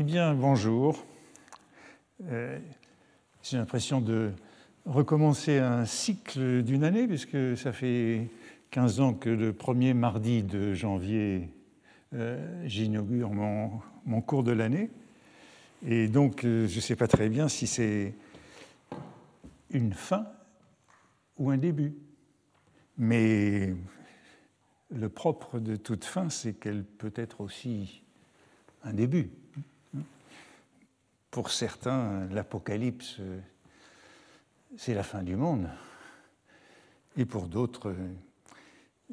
Eh bien, bonjour. Euh, j'ai l'impression de recommencer un cycle d'une année, puisque ça fait 15 ans que le premier mardi de janvier, euh, j'inaugure mon, cours de l'année. Et donc, euh, je ne sais pas très bien si c'est une fin ou un début. Mais le propre de toute fin, c'est qu'elle peut être aussi un début pour certains, l'Apocalypse, c'est la fin du monde. Et pour d'autres,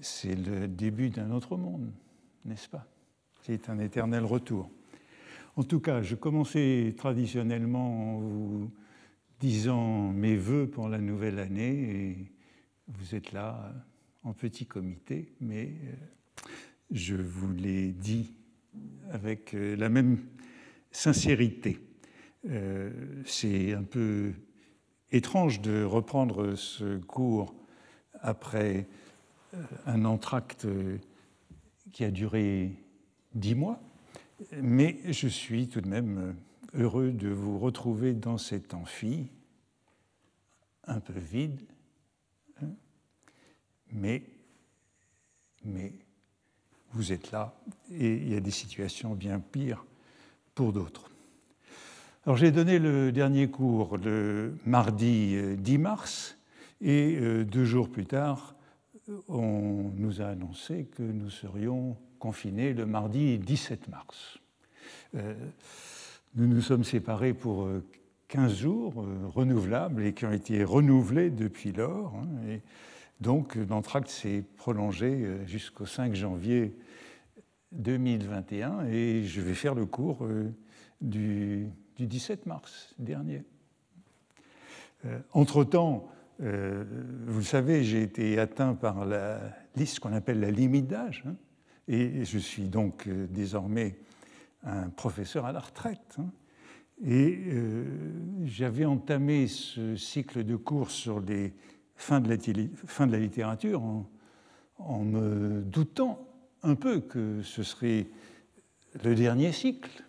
c'est le début d'un autre monde, n'est-ce pas C'est un éternel retour. En tout cas, je commençais traditionnellement en vous disant mes voeux pour la nouvelle année, et vous êtes là en petit comité, mais euh, je vous l'ai dit avec euh, la même sincérité. Euh, c'est un peu étrange de reprendre ce cours après euh, un entracte qui a duré dix mois, mais je suis tout de même heureux de vous retrouver dans cet amphi, un peu vide, hein. mais, mais vous êtes là et il y a des situations bien pires pour d'autres. Alors j'ai donné le dernier cours le mardi 10 euh, mars et euh, deux jours plus tard, on nous a annoncé que nous serions confinés le mardi 17 mars. Euh, nous nous sommes séparés pour 15 jours renouvelables et qui ont été renouvelés depuis lors. Hein, et donc l'entracte s'est prolongé jusqu'au 5 janvier 2021 et je vais faire le cours du du 17 mars dernier. Euh, entre-temps, euh, vous le savez, j'ai été atteint par la liste qu'on appelle la limite d'âge, hein, et je suis donc euh, désormais un professeur à la retraite. Hein. et j'avais entamé ce cycle de cours sur les fins de la, fin de la littérature en me doutant un peu que ce serait le dernier cycle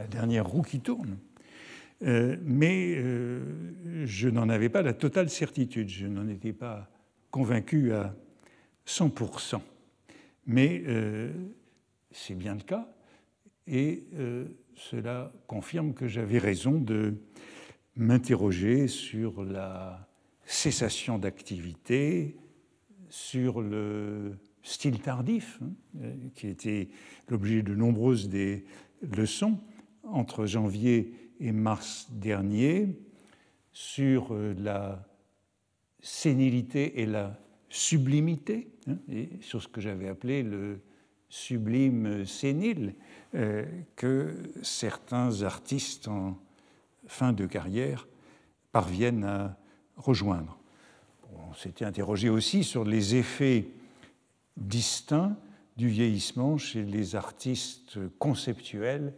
la dernière roue qui tourne. Euh, mais euh, je n'en avais pas la totale certitude, je n'en étais pas convaincu à 100%. Mais euh, c'est bien le cas, et cela confirme que j'avais raison de m'interroger sur la cessation d'activité, sur le style tardif, hein, qui était l'objet de nombreuses des leçons, entre janvier et mars dernier sur euh, la sénilité et la sublimité, hein, et sur ce que j'avais appelé le sublime sénile euh, que certains artistes en fin de carrière parviennent à rejoindre. On s'était interrogé aussi sur les effets distincts du vieillissement chez les artistes conceptuels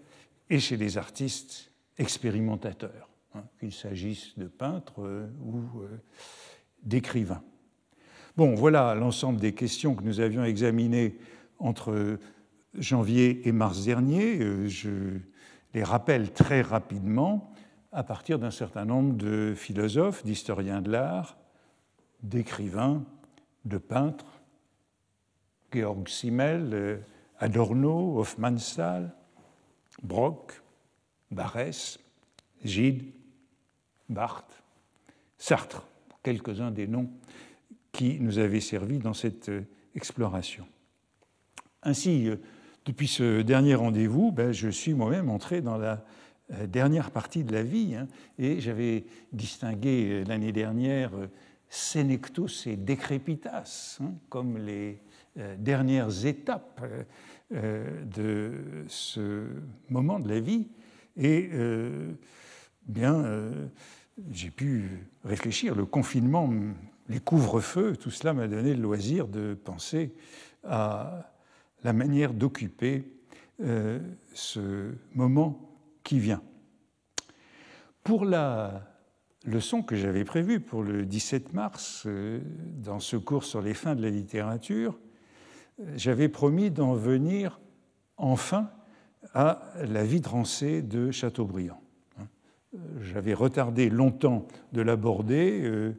et chez les artistes expérimentateurs, hein, qu'il s'agisse de peintres euh, ou euh, d'écrivains. Bon, voilà l'ensemble des questions que nous avions examinées entre euh, janvier et mars dernier. Je les rappelle très rapidement à partir d'un certain nombre de philosophes, d'historiens de l'art, d'écrivains, de peintres, Georg Simmel, Adorno, Hoffmannsthal, Brock, Barès, Gide, Barthes, Sartre, quelques-uns des noms qui nous avaient servi dans cette euh, exploration. Ainsi, euh, depuis ce dernier rendez-vous, ben, je suis moi-même entré dans la euh, dernière partie de la vie, hein, et j'avais distingué l'année dernière Senectus et Decrepitas hein, comme les dernières étapes euh, de ce moment de la vie. Et euh, bien, euh, j'ai pu réfléchir. Le confinement, les couvre-feux, tout cela m'a donné le loisir de penser à la manière d'occuper ce moment qui vient. Pour la leçon que j'avais prévue pour le 17 mars, dans ce cours sur les fins de la littérature, j'avais promis d'en venir enfin à la vie trancée de Chateaubriand. J'avais retardé longtemps de l'aborder. Euh,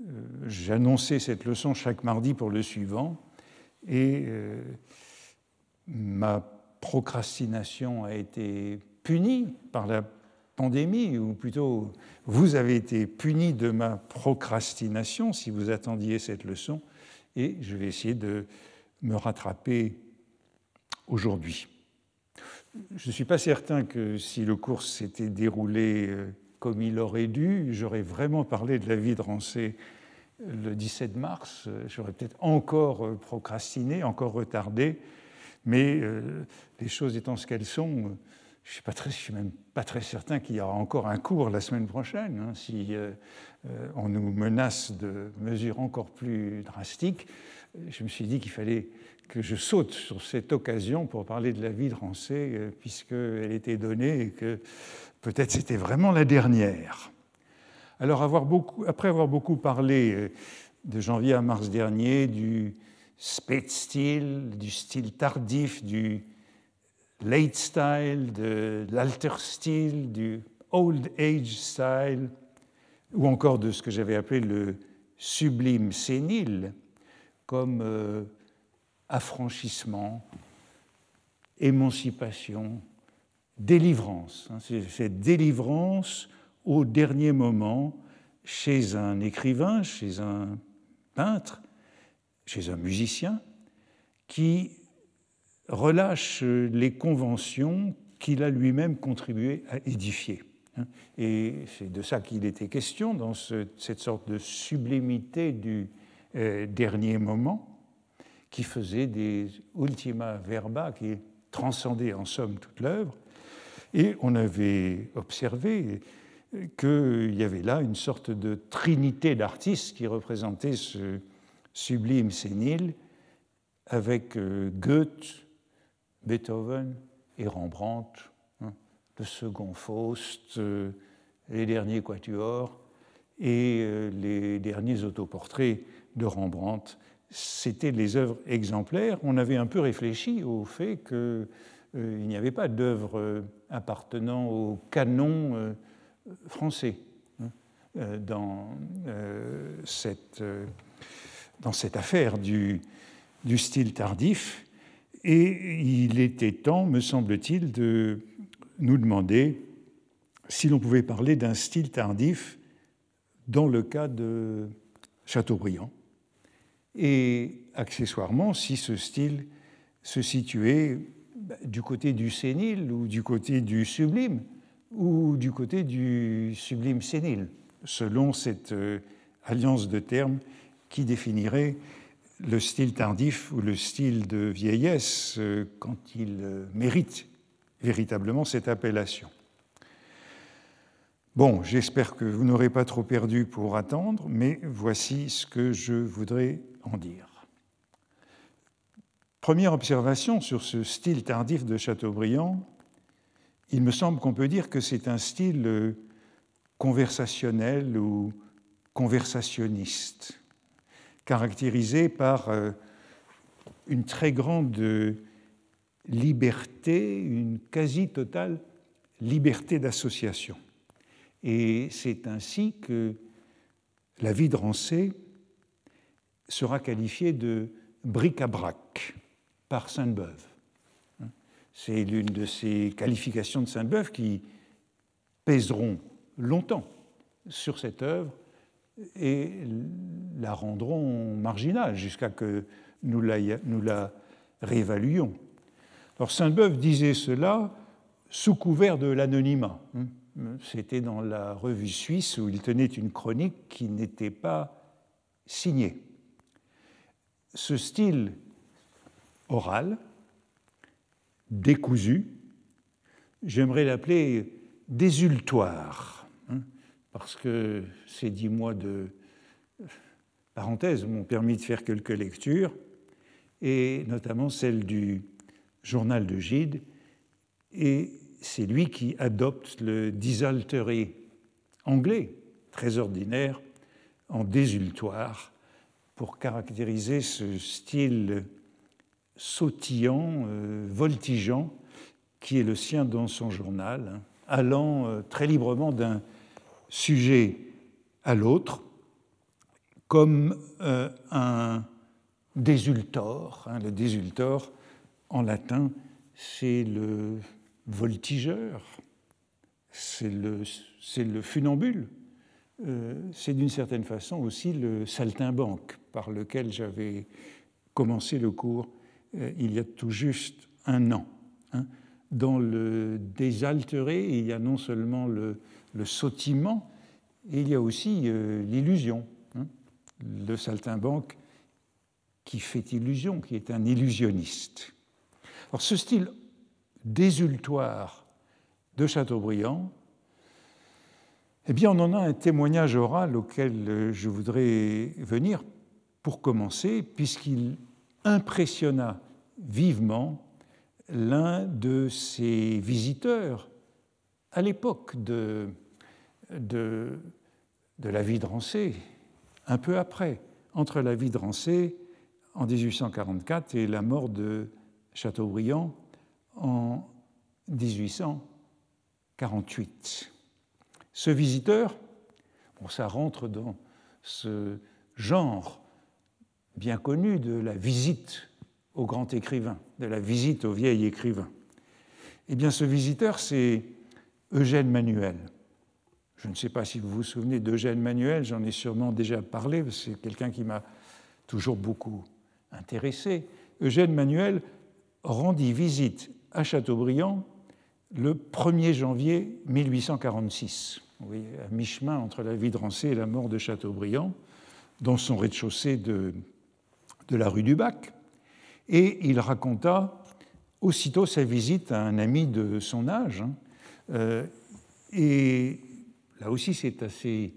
euh, j'annonçais cette leçon chaque mardi pour le suivant. Et euh, ma procrastination a été punie par la pandémie, ou plutôt vous avez été punis de ma procrastination si vous attendiez cette leçon. Et je vais essayer de me rattraper aujourd'hui. Je ne suis pas certain que si le cours s'était déroulé euh, comme il aurait dû, j'aurais vraiment parlé de la vie de Rancé euh, le 17 mars. Euh, j'aurais peut-être encore procrastiné, encore retardé, mais les choses étant ce qu'elles sont, je ne suis même pas très certain qu'il y aura encore un cours la semaine prochaine. Hein, si on nous menace de mesures encore plus drastiques, je me suis dit qu'il fallait que je saute sur cette occasion pour parler de la vie de Rancé, euh, puisqu'elle était donnée et que peut-être c'était vraiment la dernière. Alors, après avoir beaucoup parlé euh, de janvier à mars dernier du spade-style, du style tardif, du late style, de l'alter style, du old age style, ou encore de ce que j'avais appelé le sublime sénile, comme euh, affranchissement, émancipation, délivrance. Hein, cette délivrance au dernier moment chez un écrivain, chez un peintre, chez un musicien, qui relâche les conventions qu'il a lui-même contribué à édifier. Hein. Et c'est de ça qu'il était question dans cette sorte de sublimité du, euh, dernier moment, qui faisait des ultima verba, qui transcendaient en somme toute l'œuvre. Et on avait observé qu'il y avait là une sorte de trinité d'artistes qui représentait ce sublime sénile avec euh, Goethe, Beethoven et Rembrandt, hein, le second Faust, euh, les derniers quatuors et les derniers autoportraits de Rembrandt. c'était les œuvres exemplaires. On avait un peu réfléchi au fait qu'il euh, n'y avait pas d'œuvres euh, appartenant au canon euh, français hein, dans, cette, dans cette affaire du, du style tardif. Et il était temps, me semble-t-il, de nous demander si l'on pouvait parler d'un style tardif dans le cas de Chateaubriand et accessoirement si ce style se situait bah, du côté du sénile ou du côté du sublime ou du côté du sublime sénile, selon cette euh, alliance de termes qui définirait le style tardif ou le style de vieillesse euh, quand il euh, mérite véritablement cette appellation. Bon, j'espère que vous n'aurez pas trop perdu pour attendre, mais voici ce que je voudrais en dire. Première observation sur ce style tardif de Chateaubriand, il me semble qu'on peut dire que c'est un style conversationnel ou conversationniste, caractérisé par euh, une très grande liberté, une quasi totale liberté d'association. Et c'est ainsi que la vie de Rancé sera qualifié de bric-à-brac par Sainte-Beuve. C'est l'une de ces qualifications de Sainte-Beuve qui pèseront longtemps sur cette œuvre et la rendront marginale jusqu'à que nous la, nous la réévaluions. Alors Sainte-Beuve disait cela sous couvert de l'anonymat. C'était dans la revue suisse où il tenait une chronique qui n'était pas signée ce style oral, décousu, j'aimerais l'appeler désultoire, hein, parce que ces dix mois de parenthèse m'ont permis de faire quelques lectures, et notamment celle du journal de Gide, et c'est lui qui adopte le disaltéré anglais, très ordinaire, en désultoire, pour caractériser ce style sautillant, euh, voltigeant, qui est le sien dans son journal, hein, allant euh, très librement d'un sujet à l'autre, comme euh, un désultor. Hein, le désultor, en latin, c'est le voltigeur, c'est le funambule euh, c'est d'une certaine façon aussi le saltimbanque par lequel j'avais commencé le cours euh, il y a tout juste un an. Hein. Dans le désaltéré, il y a non seulement le, le sautiment, il y a aussi euh, l'illusion. Hein. Le saltimbanque qui fait illusion, qui est un illusionniste. Alors ce style désultoire de Chateaubriand, eh bien, on en a un témoignage oral auquel euh, je voudrais venir pour commencer, puisqu'il impressionna vivement l'un de ses visiteurs à l'époque de, de, la vie de Rancé, un peu après, entre la vie de Rancé en 1844 et la mort de Chateaubriand en 1848. Ce visiteur, bon, ça rentre dans ce genre bien connu de la visite au grand écrivain, de la visite au vieil écrivain. Eh bien, ce visiteur, c'est Eugène Manuel. Je ne sais pas si vous vous souvenez d'Eugène Manuel, j'en ai sûrement déjà parlé, c'est quelqu'un qui m'a toujours beaucoup intéressé. Eugène Manuel rendit visite à Chateaubriand le 1er janvier 1846, à mi-chemin entre la vie de Rancé et la mort de Chateaubriand, dans son rez-de-chaussée de, la rue du Bac. Et il raconta aussitôt sa visite à un ami de son âge. Hein. Euh, et là aussi, c'est assez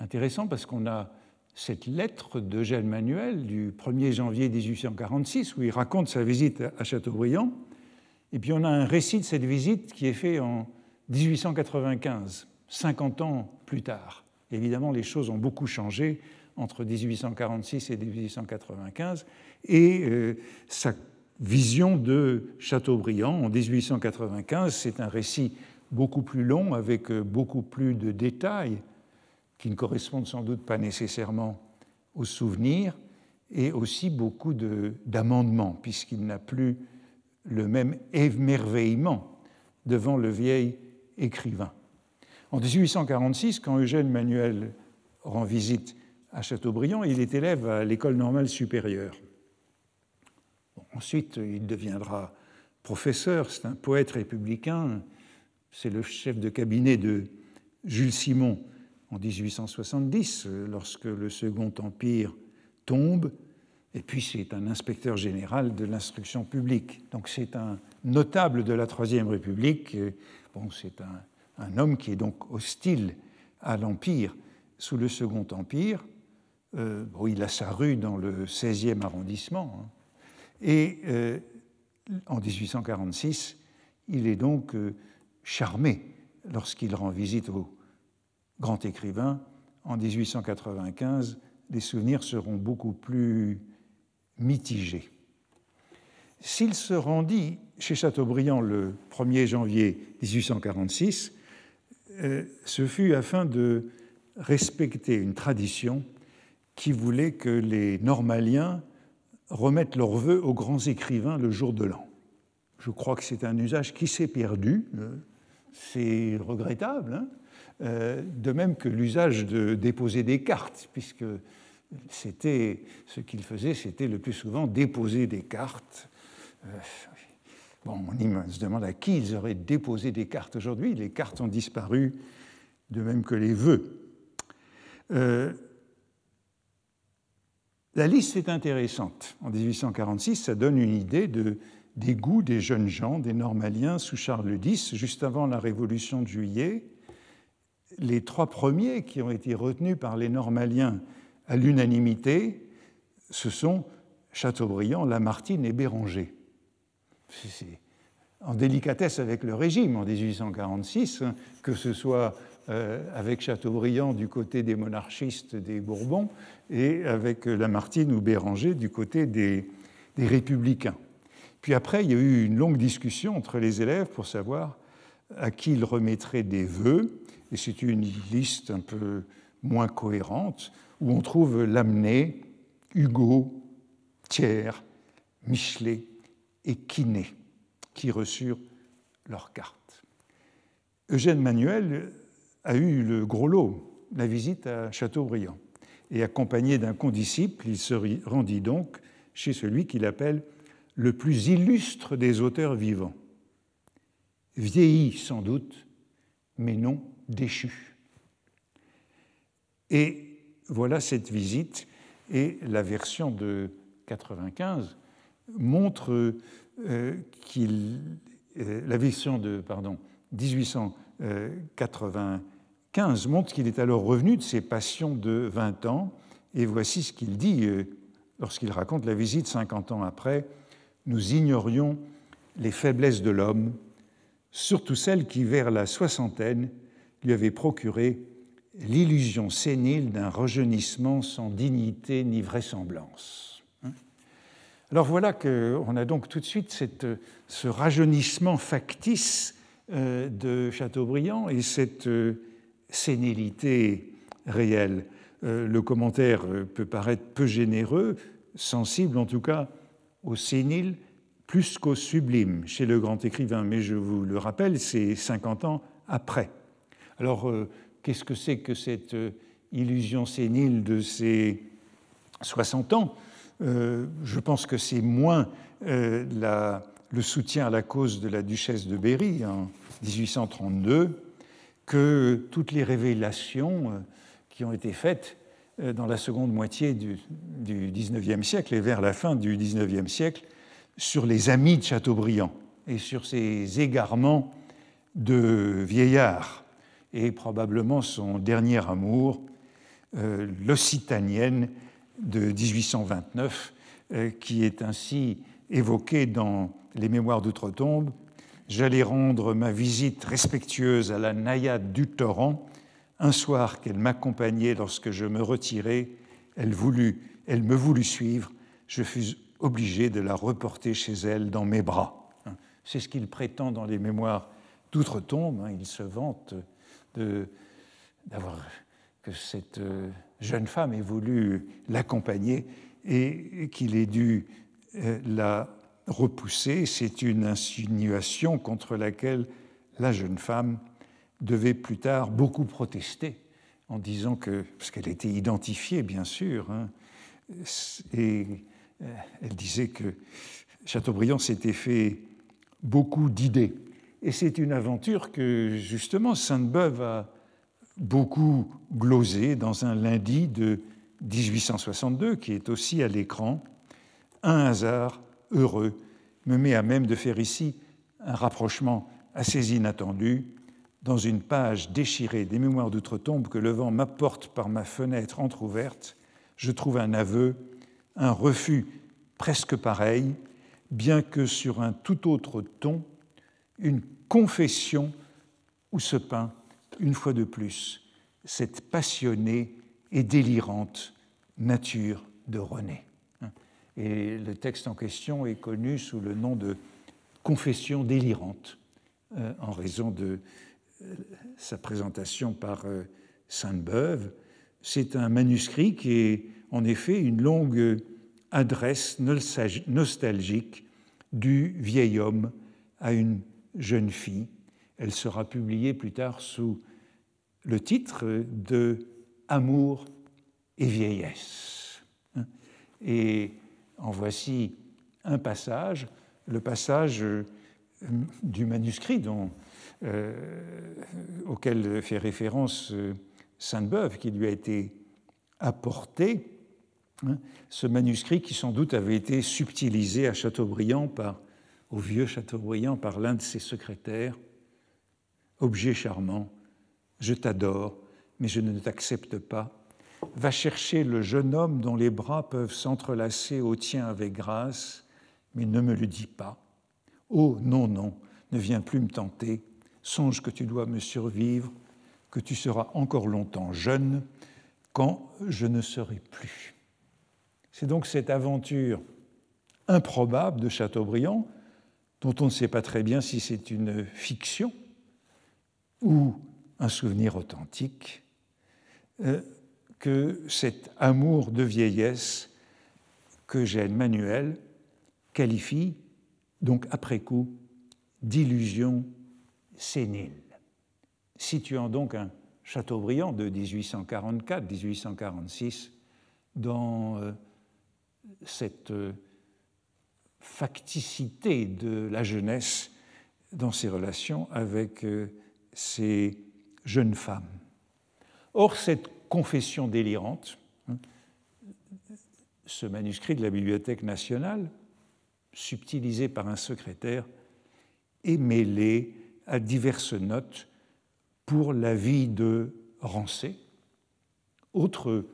intéressant parce qu'on a cette lettre d'Eugène Manuel du 1er janvier 1846 où il raconte sa visite à Chateaubriand. Et puis on a un récit de cette visite qui est fait en 1895, 50 ans plus tard. Évidemment, les choses ont beaucoup changé entre 1846 et 1895, et euh, sa vision de Chateaubriand en 1895, c'est un récit beaucoup plus long, avec euh, beaucoup plus de détails, qui ne correspondent sans doute pas nécessairement aux souvenirs, et aussi beaucoup d'amendements, puisqu'il n'a plus le même émerveillement devant le vieil écrivain. En 1846, quand Eugène Manuel rend visite à Chateaubriand, il est élève à l'école normale supérieure. ensuite, il deviendra professeur, c'est un poète républicain, c'est le chef de cabinet de Jules Simon en 1870, lorsque le Second Empire tombe, et puis c'est un inspecteur général de l'instruction publique. Donc c'est un notable de la Troisième République. Bon, c'est un, homme qui est donc hostile à l'Empire sous le Second Empire. Euh, il a sa rue dans le 16e arrondissement. Hein. Et euh, en 1846, il est donc euh, charmé lorsqu'il rend visite au grand écrivain. En 1895, les souvenirs seront beaucoup plus mitigé. S'il se rendit chez Chateaubriand le 1er janvier 1846, euh, ce fut afin de respecter une tradition qui voulait que les normaliens remettent leurs vœux aux grands écrivains le jour de l'an. Je crois que c'est un usage qui s'est perdu, euh, c'est regrettable, hein. euh, de même que l'usage de déposer des cartes, puisque c'était ce qu'ils faisaient, c'était le plus souvent déposer des cartes. Euh, on se demande à qui ils auraient déposé des cartes aujourd'hui. Les cartes ont disparu, de même que les vœux. Euh, la liste est intéressante. En 1846, ça donne une idée des goûts des jeunes gens, des normaliens sous Charles X, juste avant la Révolution de juillet. Les trois premiers qui ont été retenus par les normaliens à l'unanimité, ce sont Chateaubriand, Lamartine et Béranger. C'est en délicatesse avec le régime en 1846, hein, que ce soit euh, avec Chateaubriand du côté des monarchistes des Bourbons et avec Lamartine ou Béranger du côté des, des républicains. Puis après, il y a eu une longue discussion entre les élèves pour savoir à qui ils remettraient des vœux, et c'est une liste un peu moins cohérente où on trouve Lamennais, Hugo, Thiers, Michelet et Quinet, qui reçurent leurs cartes. Eugène Manuel a eu le gros lot, la visite à Châteaubriand, et accompagné d'un condisciple, il se rendit donc chez celui qu'il appelle le plus illustre des auteurs vivants. Vieilli sans doute, mais non déchu. Et voilà cette visite et la version de 95 montre euh, qu'il euh, la version de pardon 1895 montre qu'il est alors revenu de ses passions de 20 ans et voici ce qu'il dit euh, lorsqu'il raconte la visite 50 ans après nous ignorions les faiblesses de l'homme surtout celles qui vers la soixantaine lui avaient procuré l'illusion sénile d'un rejeunissement sans dignité ni vraisemblance. Hein Alors voilà qu'on a donc tout de suite cette, ce rajeunissement factice euh, de Chateaubriand et cette euh, sénilité réelle. Euh, le commentaire peut paraître peu généreux, sensible en tout cas au sénile plus qu'au sublime chez le grand écrivain, mais je vous le rappelle, c'est 50 ans après. Alors, qu'est-ce que c'est que cette euh, illusion sénile de ces 60 ans, euh, je pense que c'est moins euh, le soutien à la cause de la duchesse de Berry en 1832 que toutes les révélations qui ont été faites dans la seconde moitié du, du 19e siècle et vers la fin du 19e siècle sur les amis de Chateaubriand et sur ses égarements de vieillards et probablement son dernier amour, euh, l'occitanienne de 1829, euh, qui est ainsi évoqué dans les Mémoires d'outre-tombe. J'allais rendre ma visite respectueuse à la naïade du torrent. Un soir qu'elle m'accompagnait lorsque je me retirais, elle, voulut, elle me voulut suivre. Je fus obligé de la reporter chez elle dans mes bras. Hein, c'est ce qu'il prétend dans les Mémoires d'outre-tombe. Hein. Il se vante d'avoir que cette euh, jeune femme ait voulu l'accompagner et qu'il ait dû euh, la repousser. C'est une insinuation contre laquelle la jeune femme devait plus tard beaucoup protester en disant que, parce qu'elle était identifiée bien sûr, hein, et euh, elle disait que Chateaubriand s'était fait beaucoup d'idées et c'est une aventure que, justement, Sainte-Beuve a beaucoup glosé dans un lundi de 1862, qui est aussi à l'écran. Un hasard heureux me met à même de faire ici un rapprochement assez inattendu dans une page déchirée des mémoires d'outre-tombe que le vent m'apporte par ma fenêtre entr'ouverte, je trouve un aveu, un refus presque pareil, bien que sur un tout autre ton, une confession où se peint, une fois de plus, cette passionnée et délirante nature de René. Et le texte en question est connu sous le nom de Confession délirante, euh, en raison de euh, sa présentation par euh, Sainte-Beuve. C'est un manuscrit qui est en effet une longue adresse nostalgique du vieil homme à une jeune fille. Elle sera publiée plus tard sous le titre de Amour et vieillesse. Et en voici un passage, le passage euh, du manuscrit dont, euh, auquel fait référence euh, Sainte-Beuve, qui lui a été apporté, hein, ce manuscrit qui sans doute avait été subtilisé à Chateaubriand par au vieux Chateaubriand par l'un de ses secrétaires. Objet charmant, je t'adore, mais je ne t'accepte pas. Va chercher le jeune homme dont les bras peuvent s'entrelacer au tien avec grâce, mais ne me le dis pas. Oh non, non, ne viens plus me tenter. Songe que tu dois me survivre, que tu seras encore longtemps jeune quand je ne serai plus. C'est donc cette aventure improbable de Chateaubriand, dont on ne sait pas très bien si c'est une fiction ou un souvenir authentique, euh, que cet amour de vieillesse que gêne Manuel qualifie donc après coup d'illusion sénile, situant donc un Chateaubriand de 1844-1846 dans euh, cette euh, facticité de la jeunesse dans ses relations avec euh, ces jeunes femmes. Or, cette confession délirante, hein, ce manuscrit de la Bibliothèque nationale, subtilisé par un secrétaire, est mêlé à diverses notes pour la vie de Rancé, autre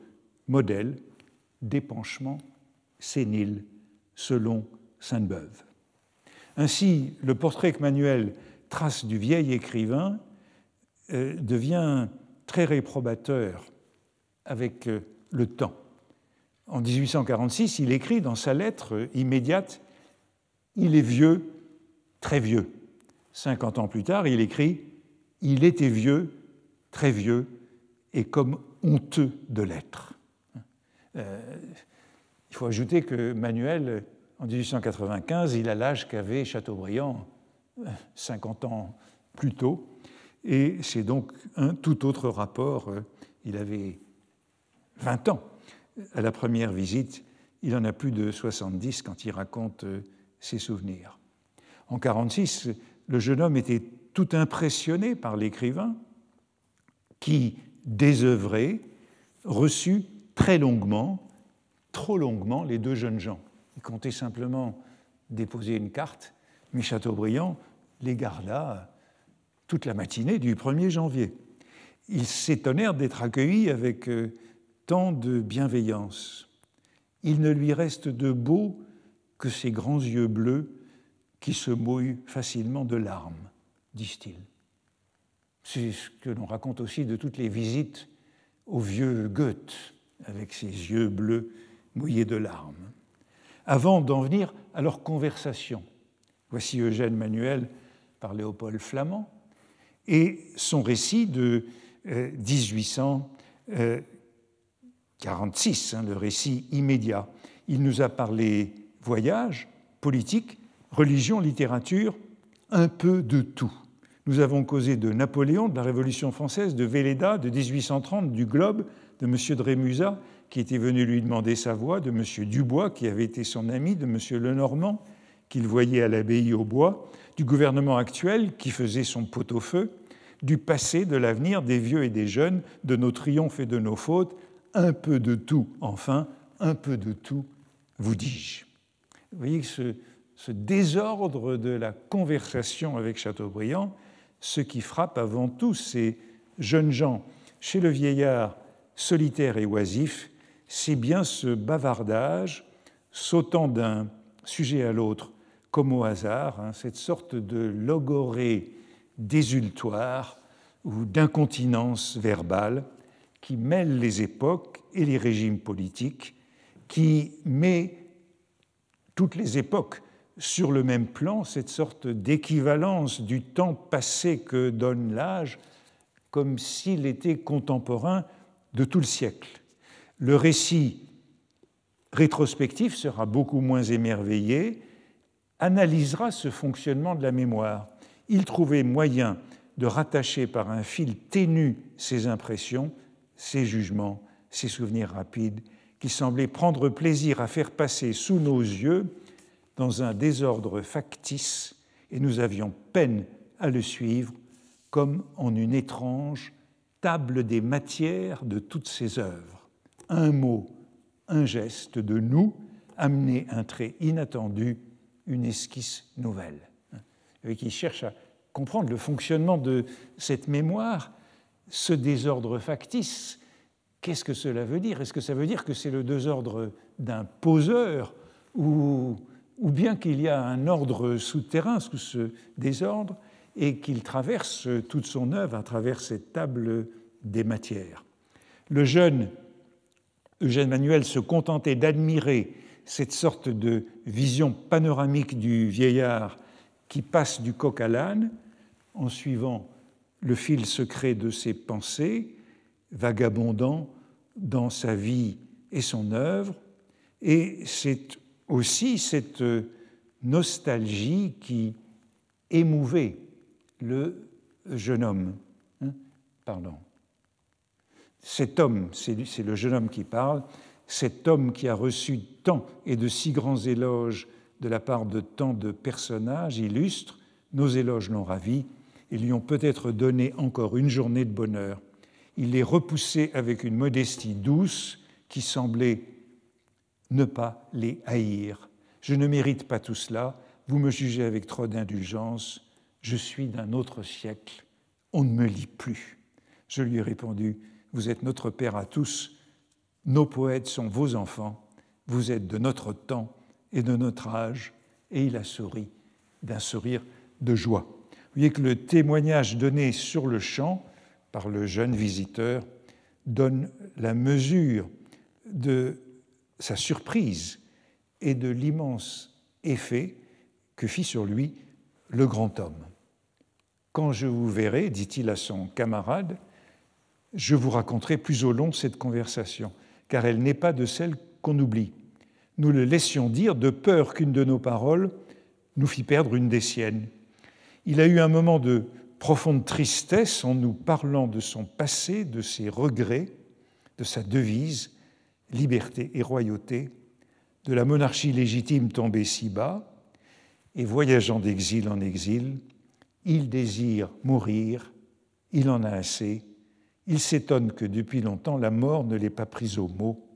modèle d'épanchement sénile selon Sainte-Beuve. Ainsi, le portrait que Manuel trace du vieil écrivain euh, devient très réprobateur avec euh, le temps. En 1846, il écrit dans sa lettre euh, immédiate Il est vieux, très vieux. Cinquante ans plus tard, il écrit Il était vieux, très vieux, et comme honteux de l'être. il faut ajouter que Manuel en 1895, il a l'âge qu'avait Chateaubriand 50 euh, ans plus tôt, et c'est donc un tout autre rapport. Euh, il avait 20 ans à la première visite, il en a plus de 70 quand il raconte euh, ses souvenirs. En 1946, le jeune homme était tout impressionné par l'écrivain qui, désœuvré, reçut très longuement, trop longuement, les deux jeunes gens. Il comptait simplement déposer une carte, mais Chateaubriand les garda euh, toute la matinée du 1er janvier. Ils s'étonnèrent d'être accueillis avec euh, tant de bienveillance. Il ne lui reste de beau que ses grands yeux bleus qui se mouillent facilement de larmes, disent-ils. C'est ce que l'on raconte aussi de toutes les visites au vieux Goethe, avec ses yeux bleus mouillés de larmes avant d'en venir à leur conversation. Voici Eugène Manuel par Léopold Flamand et son récit de 1846, euh, euh, hein, le récit immédiat. Il nous a parlé voyage, politique, religion, littérature, un peu de tout. Nous avons causé de Napoléon, de la Révolution française, de Véleda, de 1830, du Globe, de M. Rémusat, qui était venu lui demander sa voix, de M. Dubois, qui avait été son ami, de M. Lenormand, qu'il voyait à l'abbaye au bois, du gouvernement actuel, qui faisait son pot-au-feu, du passé, de l'avenir, des vieux et des jeunes, de nos triomphes et de nos fautes, un peu de tout, enfin, un peu de tout, vous dis-je. Vous voyez que ce, désordre de la conversation avec Chateaubriand, ce qui frappe avant tout ces jeunes gens, chez le vieillard solitaire et oisif, c'est bien ce bavardage, sautant d'un sujet à l'autre comme au hasard, hein, cette sorte de logorée désultoire ou d'incontinence verbale qui mêle les époques et les régimes politiques, qui met toutes les époques sur le même plan, cette sorte d'équivalence du temps passé que donne l'âge, comme s'il était contemporain de tout le siècle le récit rétrospectif sera beaucoup moins émerveillé, analysera ce fonctionnement de la mémoire. Il trouvait moyen de rattacher par un fil ténu ses impressions, ses jugements, ses souvenirs rapides, qui semblaient prendre plaisir à faire passer sous nos yeux dans un désordre factice, et nous avions peine à le suivre comme en une étrange table des matières de toutes ses œuvres un mot, un geste de nous, amener un trait inattendu, une esquisse nouvelle, et qui cherche à comprendre le fonctionnement de cette mémoire, ce désordre factice. Qu'est-ce que cela veut dire Est-ce que ça veut dire que c'est le désordre d'un poseur ou, ou bien qu'il y a un ordre souterrain sous ce désordre et qu'il traverse toute son œuvre à travers cette table des matières Le jeune Eugène Manuel se contentait d'admirer cette sorte de vision panoramique du vieillard qui passe du coq à l'âne en suivant le fil secret de ses pensées, vagabondant dans sa vie et son œuvre. Et c'est aussi cette nostalgie qui émouvait le jeune homme. Hein. Pardon. Cet homme, c'est le jeune homme qui parle, cet homme qui a reçu tant et de si grands éloges de la part de tant de personnages illustres, nos éloges l'ont ravi et lui ont peut-être donné encore une journée de bonheur. Il les repoussait avec une modestie douce qui semblait ne pas les haïr. Je ne mérite pas tout cela, vous me jugez avec trop d'indulgence, je suis d'un autre siècle, on ne me lit plus. Je lui ai répondu, vous êtes notre Père à tous, nos poètes sont vos enfants, vous êtes de notre temps et de notre âge, et il a souri d'un sourire de joie. Vous voyez que le témoignage donné sur le champ par le jeune visiteur donne la mesure de sa surprise et de l'immense effet que fit sur lui le grand homme. Quand je vous verrai, dit-il à son camarade, je vous raconterai plus au long cette conversation, car elle n'est pas de celle qu'on oublie. Nous le laissions dire de peur qu'une de nos paroles nous fît perdre une des siennes. Il a eu un moment de profonde tristesse en nous parlant de son passé, de ses regrets, de sa devise, liberté et royauté, de la monarchie légitime tombée si bas, et voyageant d'exil en exil, il désire mourir, il en a assez, il s'étonne que depuis longtemps la mort ne l'ait pas prise au mot.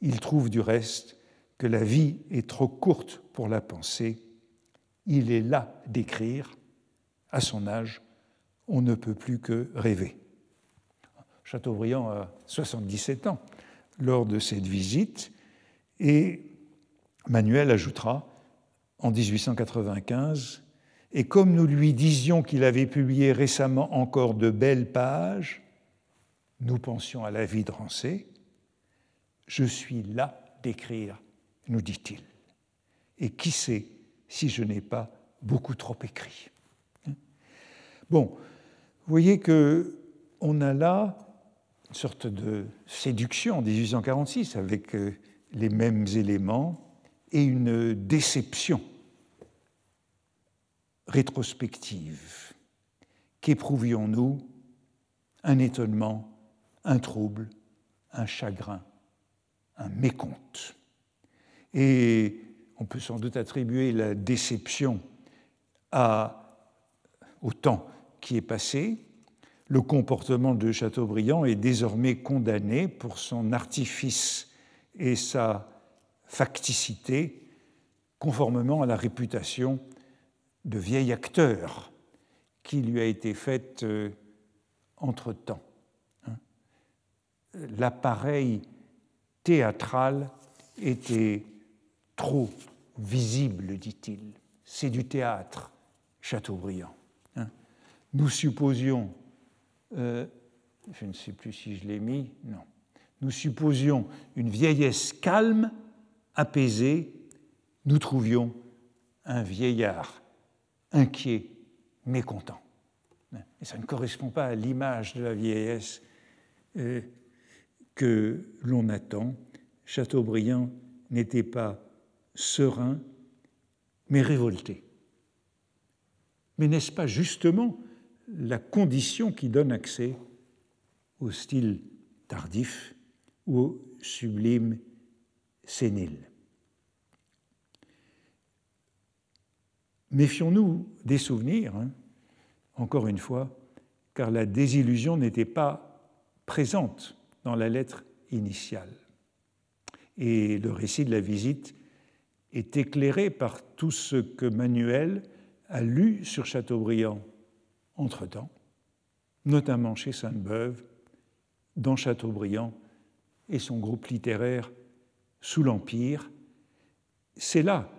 Il trouve du reste que la vie est trop courte pour la pensée. Il est là d'écrire. À son âge, on ne peut plus que rêver. Chateaubriand a 77 ans lors de cette visite et Manuel ajoutera en 1895 Et comme nous lui disions qu'il avait publié récemment encore de belles pages, nous pensions à la vie de Rancé. Je suis là d'écrire, nous dit-il. Et qui sait si je n'ai pas beaucoup trop écrit Bon, vous voyez que on a là une sorte de séduction en 1846 avec euh, les mêmes éléments et une déception rétrospective. Qu'éprouvions-nous Un étonnement un trouble, un chagrin, un mécompte. Et on peut sans doute attribuer la déception à, au temps qui est passé. Le comportement de Chateaubriand est désormais condamné pour son artifice et sa facticité, conformément à la réputation de vieil acteur qui lui a été faite euh, entre-temps l'appareil théâtral était trop visible, dit-il. C'est du théâtre, Chateaubriand. Hein. nous supposions, euh, je ne sais plus si je l'ai mis, non, nous supposions une vieillesse calme, apaisée, nous trouvions un vieillard inquiet, mécontent. Hein. Et ça ne correspond pas à l'image de la vieillesse euh, que l'on attend. Chateaubriand n'était pas serein, mais révolté. Mais n'est-ce pas justement la condition qui donne accès au style tardif ou au sublime sénile Méfions-nous des souvenirs, hein, encore une fois, car la désillusion n'était pas présente dans la lettre initiale. Et le récit de la visite est éclairé par tout ce que Manuel a lu sur Chateaubriand entre-temps, notamment chez Sainte-Beuve, dans Chateaubriand et son groupe littéraire sous l'Empire. C'est là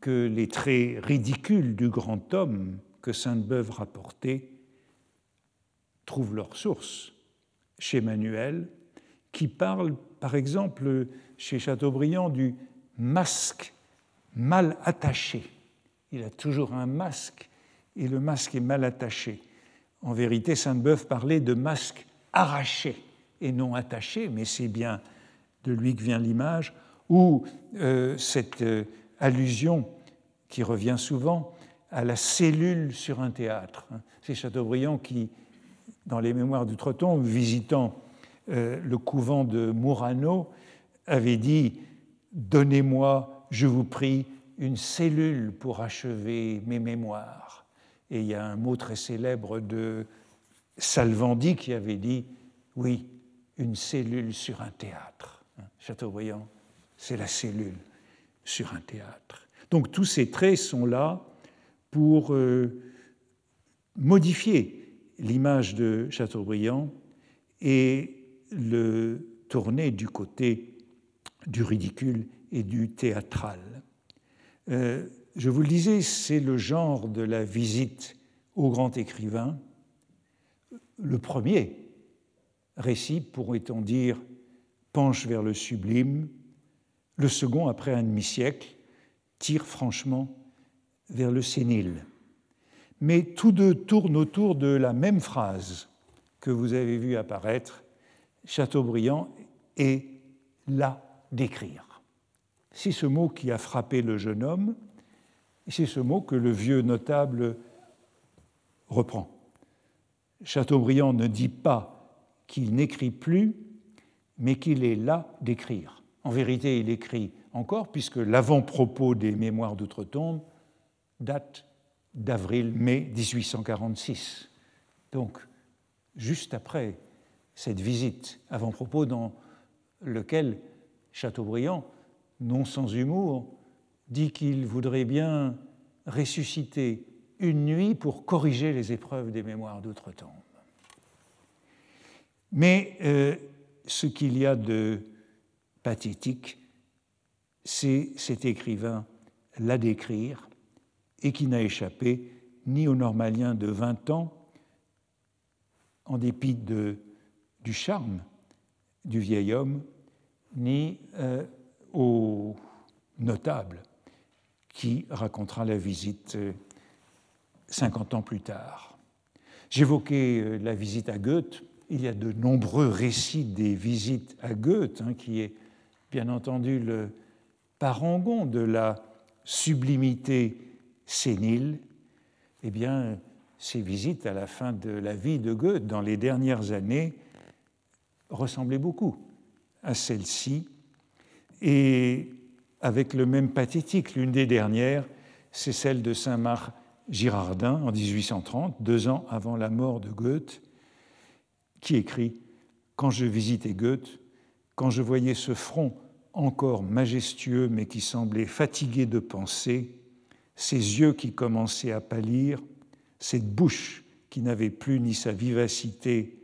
que les traits ridicules du grand homme que Sainte-Beuve rapportait trouvent leur source chez Manuel, qui parle par exemple chez Chateaubriand du masque mal attaché. Il a toujours un masque et le masque est mal attaché. En vérité, Sainte-Beuve parlait de masque arraché et non attaché, mais c'est bien de lui que vient l'image, ou euh, cette euh, allusion qui revient souvent à la cellule sur un théâtre. Hein. C'est Chateaubriand qui dans les mémoires d'Outre-Tombe, visitant euh, le couvent de Murano, avait dit Donnez-moi, je vous prie, une cellule pour achever mes mémoires. Et il y a un mot très célèbre de Salvandi qui avait dit Oui, une cellule sur un théâtre. Chateaubriand, c'est la cellule sur un théâtre. Donc tous ces traits sont là pour euh, modifier l'image de Chateaubriand et le tourner du côté du ridicule et du théâtral. Euh, je vous le disais, c'est le genre de la visite au grand écrivain, le premier récit, pourrait-on dire, penche vers le sublime, le second, après un demi-siècle, tire franchement vers le sénile mais tous deux tournent autour de la même phrase que vous avez vue apparaître, Chateaubriand, est là décrire. C'est ce mot qui a frappé le jeune homme, c'est ce mot que le vieux notable reprend. Chateaubriand ne dit pas qu'il n'écrit plus, mais qu'il est là d'écrire. En vérité, il écrit encore, puisque l'avant-propos des Mémoires d'outre-tombe date d'avril-mai 1846. Donc, juste après cette visite, avant-propos dans lequel Chateaubriand, non sans humour, dit qu'il voudrait bien ressusciter une nuit pour corriger les épreuves des mémoires d'autre temps Mais euh, ce qu'il y a de pathétique, c'est cet écrivain la décrire et qui n'a échappé ni aux Normaliens de 20 ans, en dépit du charme du vieil homme, ni euh, au notable qui racontera la visite 50 euh, ans plus tard. J'évoquais euh, la visite à Goethe. Il y a de nombreux récits des visites à Goethe, hein, qui est bien entendu le parangon de la sublimité sénile, eh bien, ces visites à la fin de la vie de Goethe, dans les dernières années, ressemblaient beaucoup à celle-ci, et avec le même pathétique. L'une des dernières, c'est celle de Saint-Marc Girardin en 1830, deux ans avant la mort de Goethe, qui écrit Quand je visitais Goethe, quand je voyais ce front encore majestueux mais qui semblait fatigué de penser, ses yeux qui commençaient à pâlir, cette bouche qui n'avait plus ni sa vivacité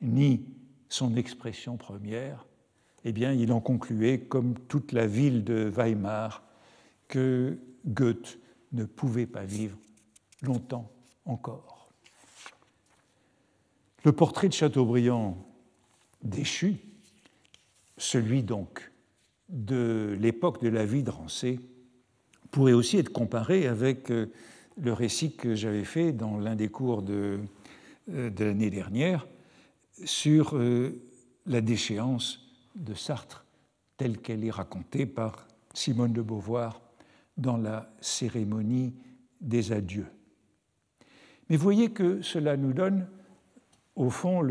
ni son expression première, eh bien, il en concluait, comme toute la ville de Weimar, que Goethe ne pouvait pas vivre longtemps encore. Le portrait de Chateaubriand déchu, celui donc de l'époque de la vie de pourrait aussi être comparé avec euh, le récit que j'avais fait dans l'un des cours de, euh, l'année dernière sur euh, la déchéance de Sartre telle qu'elle est racontée par Simone de Beauvoir dans la cérémonie des adieux. Mais voyez que cela nous donne au fond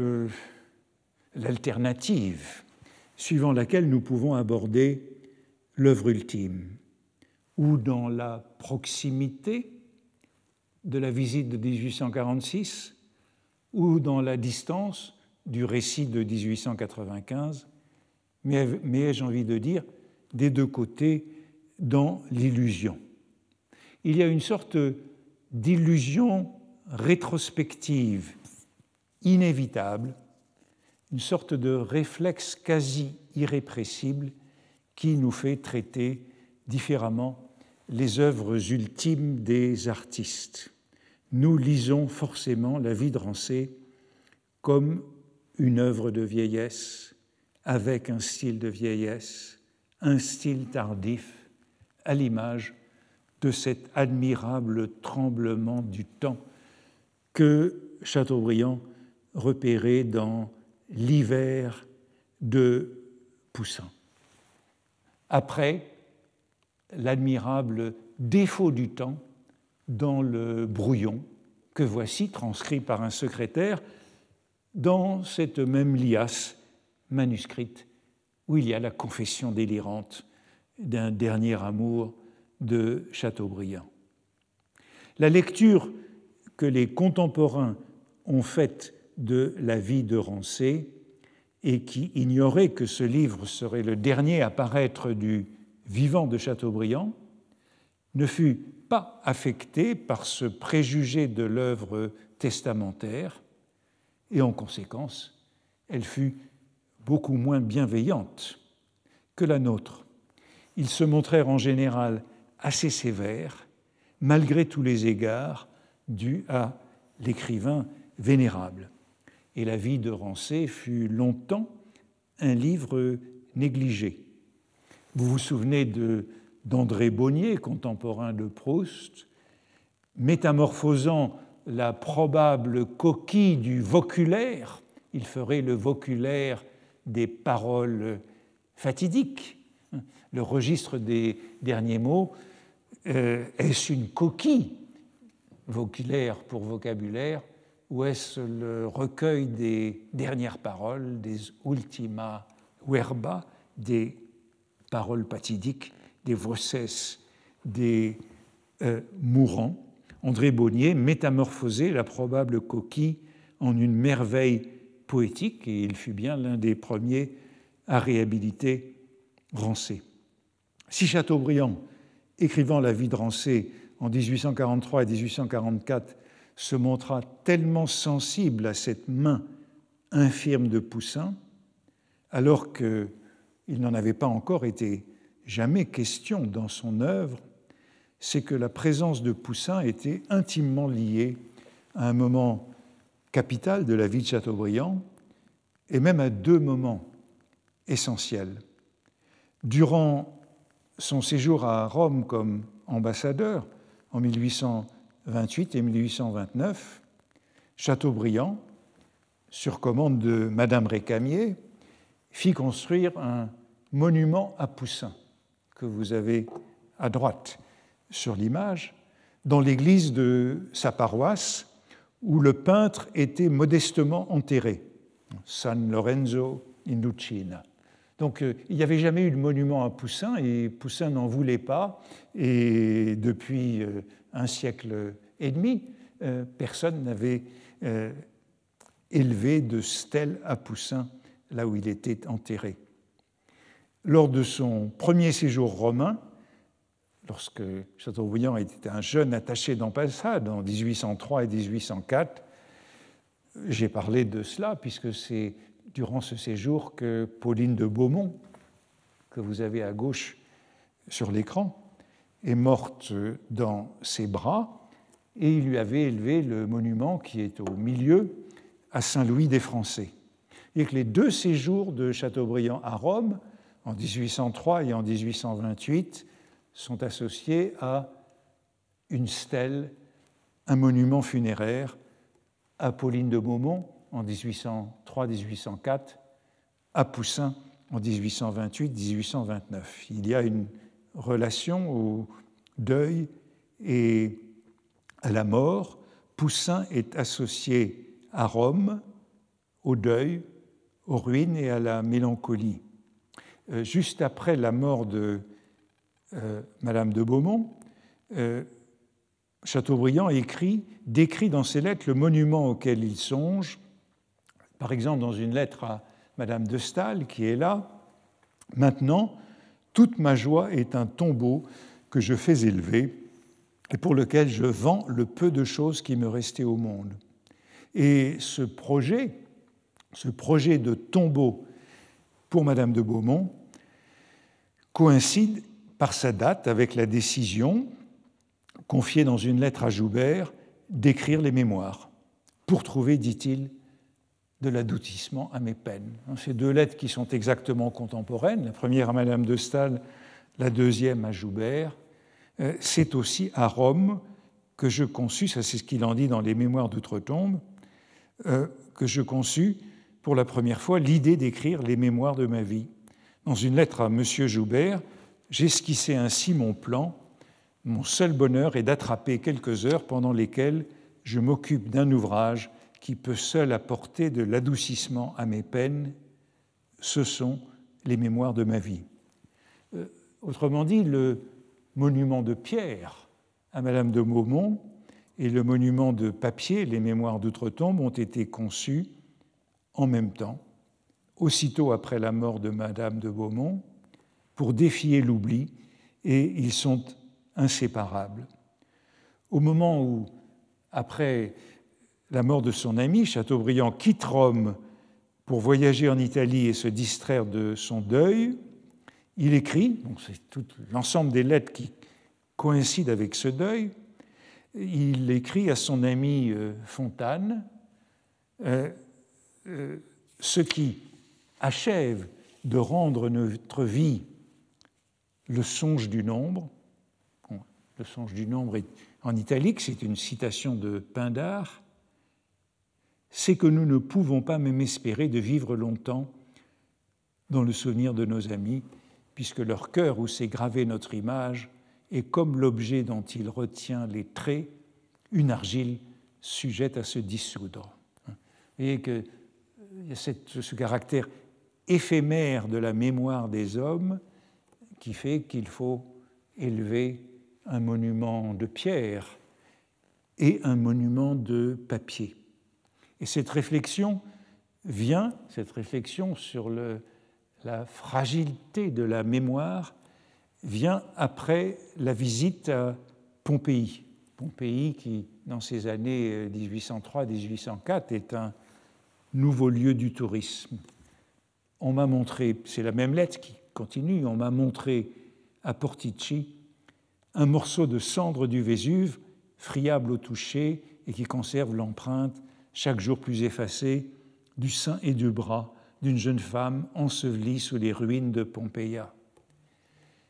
l'alternative suivant laquelle nous pouvons aborder l'œuvre ultime ou dans la proximité de la visite de 1846 ou dans la distance du récit de 1895, mais, mais j'ai envie de dire des deux côtés dans l'illusion. Il y a une sorte d'illusion rétrospective inévitable, une sorte de réflexe quasi irrépressible qui nous fait traiter différemment les œuvres ultimes des artistes. Nous lisons forcément la vie de Rancé comme une œuvre de vieillesse, avec un style de vieillesse, un style tardif, à l'image de cet admirable tremblement du temps que Chateaubriand repérait dans l'hiver de Poussin. Après, l'admirable défaut du temps dans le brouillon que voici transcrit par un secrétaire dans cette même liasse manuscrite où il y a la confession délirante d'un dernier amour de Chateaubriand. La lecture que les contemporains ont faite de la vie de Rancé et qui ignorait que ce livre serait le dernier à paraître du vivant de Chateaubriand, ne fut pas affecté par ce préjugé de l'œuvre testamentaire, et en conséquence, elle fut beaucoup moins bienveillante que la nôtre. Ils se montrèrent en général assez sévères, malgré tous les égards dus à l'écrivain vénérable. Et la vie de Rancé fut longtemps un livre négligé. Vous vous souvenez d'André Bonnier, contemporain de Proust, métamorphosant la probable coquille du voculaire, il ferait le voculaire des paroles fatidiques, le registre des derniers mots, euh, est-ce une coquille voculaire pour vocabulaire ou est-ce le recueil des dernières paroles, des ultima verba, des paroles patidiques des grossesses des euh, mourants, André Bonnier métamorphosait la probable coquille en une merveille poétique, et il fut bien l'un des premiers à réhabiliter Rancé. Si Chateaubriand, écrivant la vie de Rancé en 1843 et 1844, se montra tellement sensible à cette main infirme de Poussin, alors que il n'en avait pas encore été jamais question dans son œuvre, c'est que la présence de Poussin était intimement liée à un moment capital de la vie de Chateaubriand, et même à deux moments essentiels. Durant son séjour à Rome comme ambassadeur en 1828 et 1829, Chateaubriand, sur commande de Madame Récamier, fit construire un monument à Poussin, que vous avez à droite sur l'image, dans l'église de sa paroisse, où le peintre était modestement enterré, San Lorenzo in Lucina. Donc euh, il n'y avait jamais eu de monument à Poussin, et Poussin n'en voulait pas, et depuis euh, un siècle et demi, euh, personne n'avait élevé de stèle à Poussin là où il était enterré. Lors de son premier séjour romain, lorsque Chateaubriand était un jeune attaché d'Empassade en 1803 et 1804, j'ai parlé de cela puisque c'est durant ce séjour que Pauline de Beaumont, que vous avez à gauche sur l'écran, est morte dans ses bras et il lui avait élevé le monument qui est au milieu à Saint-Louis des Français et que les deux séjours de Chateaubriand à Rome, en 1803 et en 1828, sont associés à une stèle, un monument funéraire à Pauline de Beaumont en 1803-1804, à Poussin en 1828-1829. Il y a une relation au deuil et à la mort. Poussin est associé à Rome, au deuil, aux ruines et à la mélancolie. Euh, juste après la mort de euh, Madame de Beaumont, euh, Chateaubriand écrit, décrit dans ses lettres le monument auquel il songe. Par exemple, dans une lettre à Madame de Staël, qui est là, Maintenant, toute ma joie est un tombeau que je fais élever et pour lequel je vends le peu de choses qui me restaient au monde. Et ce projet, ce projet de tombeau pour Madame de Beaumont coïncide par sa date avec la décision, confiée dans une lettre à Joubert, d'écrire les mémoires, pour trouver, dit-il, de l'adoutissement à mes peines. Ces deux lettres qui sont exactement contemporaines, la première à Madame de Staël, la deuxième à Joubert, euh, c'est aussi à Rome que je conçus, ça c'est ce qu'il en dit dans les Mémoires d'outre-tombe, euh, que je conçus pour la première fois l'idée d'écrire les mémoires de ma vie. Dans une lettre à M. Joubert, j'esquissais ainsi mon plan. Mon seul bonheur est d'attraper quelques heures pendant lesquelles je m'occupe d'un ouvrage qui peut seul apporter de l'adoucissement à mes peines. Ce sont les mémoires de ma vie. Euh, autrement dit, le monument de pierre à Madame de Maumont et le monument de papier, les mémoires d'outre-tombe, ont été conçus en même temps, aussitôt après la mort de Madame de Beaumont, pour défier l'oubli, et ils sont inséparables. Au moment où, après la mort de son ami, Chateaubriand quitte Rome pour voyager en Italie et se distraire de son deuil, il écrit, c'est tout l'ensemble des lettres qui coïncident avec ce deuil, il écrit à son ami euh, Fontane, euh, euh, ce qui achève de rendre notre vie le songe du nombre. le songe du nombre en italique, c'est une citation de Pindar. C'est que nous ne pouvons pas même espérer de vivre longtemps dans le souvenir de nos amis, puisque leur cœur où s'est gravée notre image est comme l'objet dont il retient les traits, une argile sujette à se dissoudre. voyez que cette, ce caractère éphémère de la mémoire des hommes qui fait qu'il faut élever un monument de pierre et un monument de papier. Et cette réflexion vient, cette réflexion sur la fragilité de la mémoire, vient après la visite à Pompéi. Pompéi qui, dans ces années 1803-1804, euh, est un nouveau lieu du tourisme. On m'a montré, c'est la même lettre qui continue, on m'a montré à Portici un morceau de cendre du Vésuve, friable au toucher et qui conserve l'empreinte, chaque jour plus effacée, du sein et du bras d'une jeune femme ensevelie sous les ruines de Pompeia.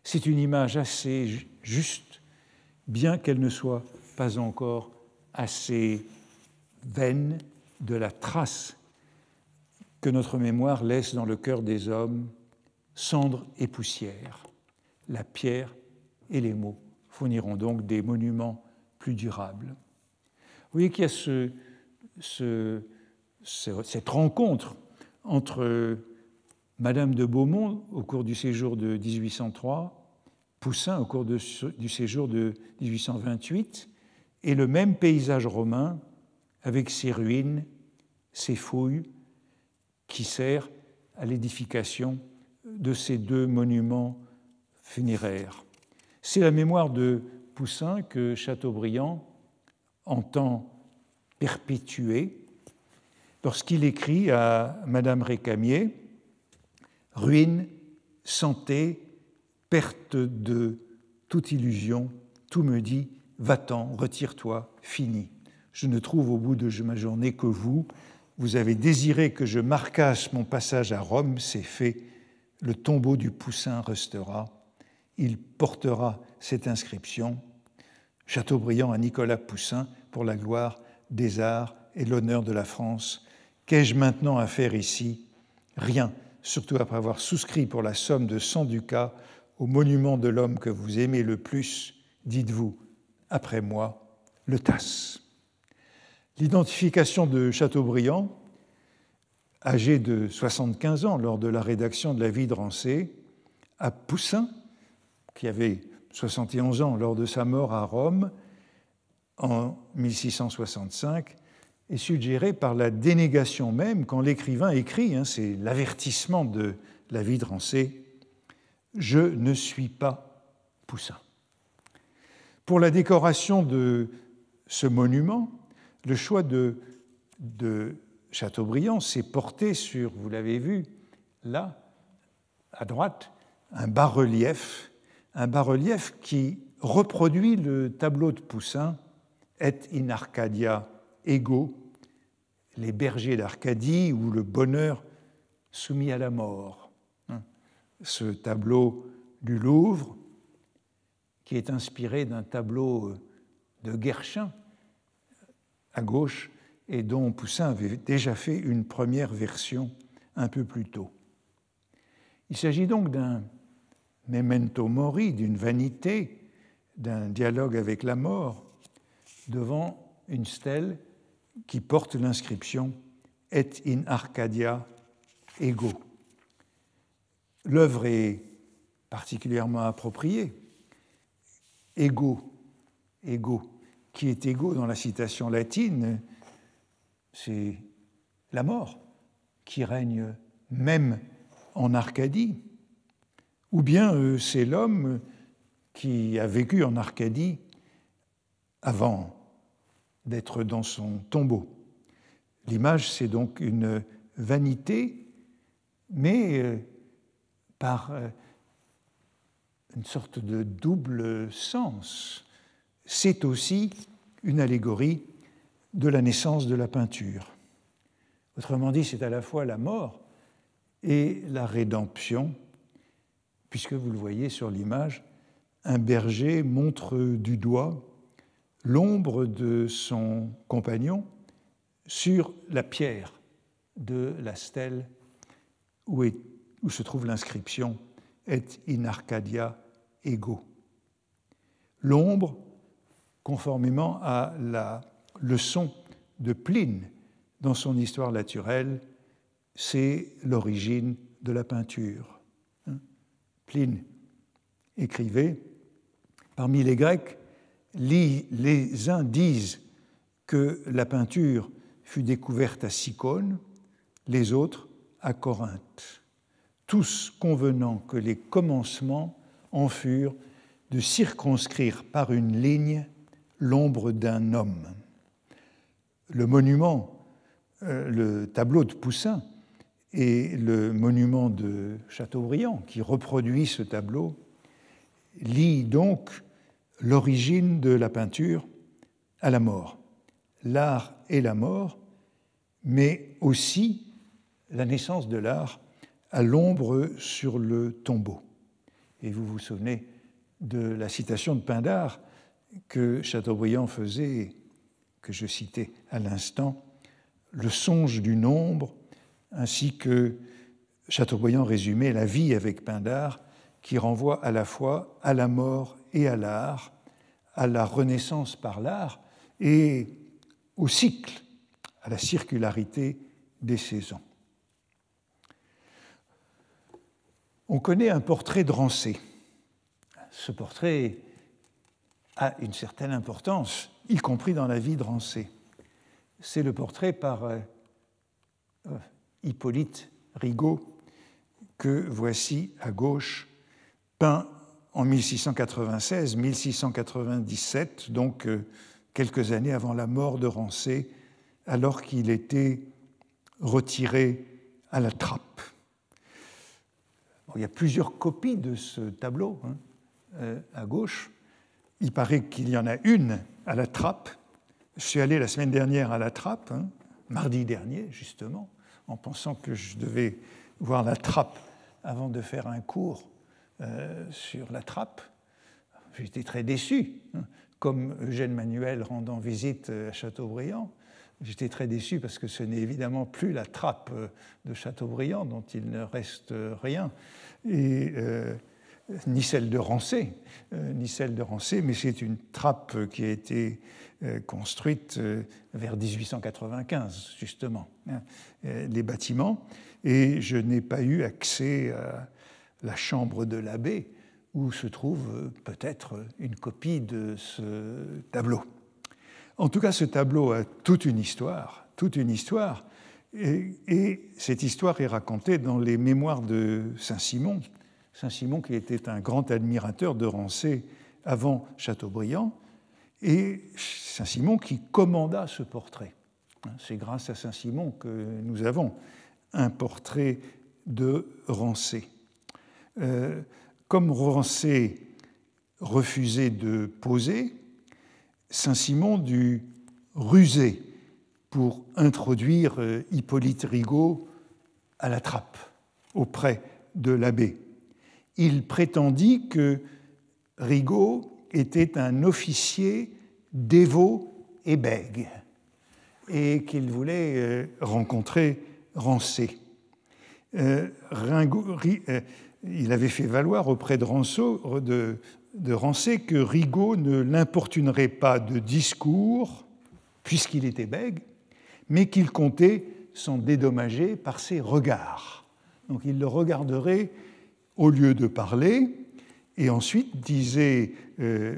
C'est une image assez juste, bien qu'elle ne soit pas encore assez vaine de la trace que notre mémoire laisse dans le cœur des hommes cendre et poussière. La pierre et les mots fourniront donc des monuments plus durables. Vous voyez qu'il y a cette rencontre entre Madame de Beaumont au cours du séjour de 1803, Poussin au cours du séjour de 1828, et le même paysage romain avec ses ruines, ses fouilles, qui sert à l'édification de ces deux monuments funéraires. C'est la mémoire de Poussin que Chateaubriand entend perpétuer lorsqu'il écrit à Madame Récamier Ruine, santé, perte de toute illusion, tout me dit, va-t'en, retire-toi, fini. Je ne trouve au bout de ma journée que vous, vous avez désiré que je marquasse mon passage à Rome, c'est fait. Le tombeau du Poussin restera. Il portera cette inscription. Chateaubriand à Nicolas Poussin pour la gloire des arts et l'honneur de la France. Qu'ai-je maintenant à faire ici Rien, surtout après avoir souscrit pour la somme de 100 ducats au monument de l'homme que vous aimez le plus, dites-vous, après moi, le Tasse. L'identification de Chateaubriand, âgé de 75 ans lors de la rédaction de la vie de Rancé, à Poussin, qui avait 71 ans lors de sa mort à Rome en 1665, est suggérée par la dénégation même quand l'écrivain écrit, hein, c'est l'avertissement de la vie de Rancé, Je ne suis pas Poussin. Pour la décoration de ce monument, le choix de, Chateaubriand s'est porté sur, vous l'avez vu, là, à droite, un bas-relief, un bas-relief qui reproduit le tableau de Poussin, Et in Arcadia ego, les bergers d'Arcadie ou le bonheur soumis à la mort. Hein. Ce tableau du Louvre, qui est inspiré d'un tableau de Guerchin, à gauche et dont Poussin avait déjà fait une première version un peu plus tôt. Il s'agit donc d'un memento mori, d'une vanité, d'un dialogue avec la mort, devant une stèle qui porte l'inscription Et in Arcadia ego. L'œuvre est particulièrement appropriée. Ego, ego, qui est égaux dans la citation latine, c'est la mort qui règne même en Arcadie, ou bien euh, c'est l'homme qui a vécu en Arcadie avant d'être dans son tombeau. L'image, c'est donc une vanité, mais euh, par euh, une sorte de double sens c'est aussi une allégorie de la naissance de la peinture. Autrement dit, c'est à la fois la mort et la rédemption, puisque vous le voyez sur l'image, un berger montre du doigt l'ombre de son compagnon sur la pierre de la stèle où, se trouve l'inscription Et in Arcadia ego. L'ombre conformément à la leçon de Pline dans son histoire naturelle, c'est l'origine de la peinture. Pline écrivait, parmi les Grecs, les uns disent que la peinture fut découverte à Sicone, les autres à Corinthe, tous convenant que les commencements en furent de circonscrire par une ligne l'ombre d'un homme. Le monument, euh, le tableau de Poussin et le monument de Chateaubriand, qui reproduit ce tableau, lient donc l'origine de la peinture à la mort. L'art et la mort, mais aussi la naissance de l'art à l'ombre sur le tombeau. Et vous vous souvenez de la citation de Pindare que Chateaubriand faisait, que je citais à l'instant, le songe du nombre, ainsi que Chateaubriand résumait la vie avec Pindar, qui renvoie à la fois à la mort et à l'art, à la renaissance par l'art et au cycle, à la circularité des saisons. On connaît un portrait de Rancé. Ce portrait a une certaine importance, y compris dans la vie de Rancé. C'est le portrait par euh, euh, Hippolyte Rigaud que voici à gauche, peint en 1696-1697, donc euh, quelques années avant la mort de Rancé, alors qu'il était retiré à la trappe. il y a plusieurs copies de ce tableau hein, à gauche il paraît qu'il y en a une à la trappe. Je suis allé la semaine dernière à la trappe, hein, mardi dernier justement, en pensant que je devais voir la trappe avant de faire un cours euh, sur la trappe. J'étais très déçu, hein, comme Eugène Manuel rendant visite euh, à Châteaubriand. J'étais très déçu parce que ce n'est évidemment plus la trappe euh, de Châteaubriand, dont il ne reste rien. Et euh, ni celle de Rancé, euh, ni celle de mais c'est une trappe qui a été euh, construite vers 1895, justement, hein, les bâtiments. Et je n'ai pas eu accès à la chambre de l'abbé, où se trouve peut-être une copie de ce tableau. En tout cas, ce tableau a toute une histoire, toute une histoire, et, et cette histoire est racontée dans les Mémoires de Saint-Simon, Saint-Simon qui était un grand admirateur de Rancé avant Chateaubriand, et Saint-Simon qui commanda ce portrait. C'est grâce à Saint-Simon que nous avons un portrait de Rancé. Euh, comme Rancé refusait de poser, Saint-Simon dut ruser pour introduire euh, Hippolyte Rigaud à la trappe auprès de l'abbé il prétendit que Rigaud était un officier dévot et bègue et qu'il voulait euh, rencontrer Rancé. Euh, euh, il avait fait valoir auprès de, de Rancé que Rigaud ne l'importunerait pas de discours, puisqu'il était bègue, mais qu'il comptait s'en dédommager par ses regards. Donc il le regarderait au lieu de parler. Et ensuite, disait euh,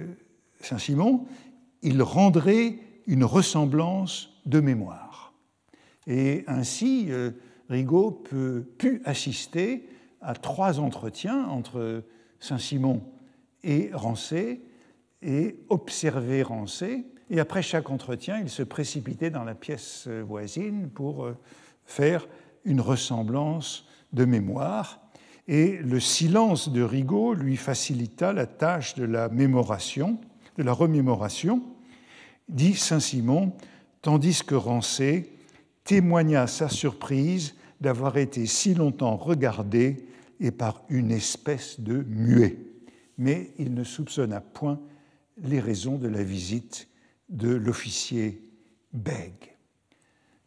Saint-Simon, il rendrait une ressemblance de mémoire. Et ainsi, euh, Rigaud peut, put assister à trois entretiens entre Saint-Simon et Rancé et observer Rancé. Et après chaque entretien, il se précipitait dans la pièce euh, voisine pour faire une ressemblance de mémoire et le silence de Rigaud lui facilita la tâche de la mémoration, de la remémoration, dit Saint-Simon, tandis que Rancé témoigna sa surprise d'avoir été si longtemps regardé et par une espèce de muet. Mais il ne soupçonna point les raisons de la visite de l'officier Bègue.